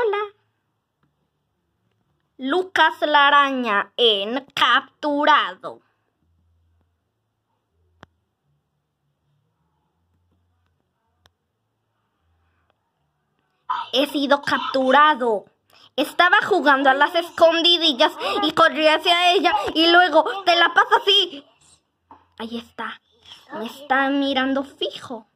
Hola. Lucas la araña en capturado. He sido capturado. Estaba jugando a las escondidillas y corrí hacia ella y luego te la paso así. Ahí está. Me está mirando fijo.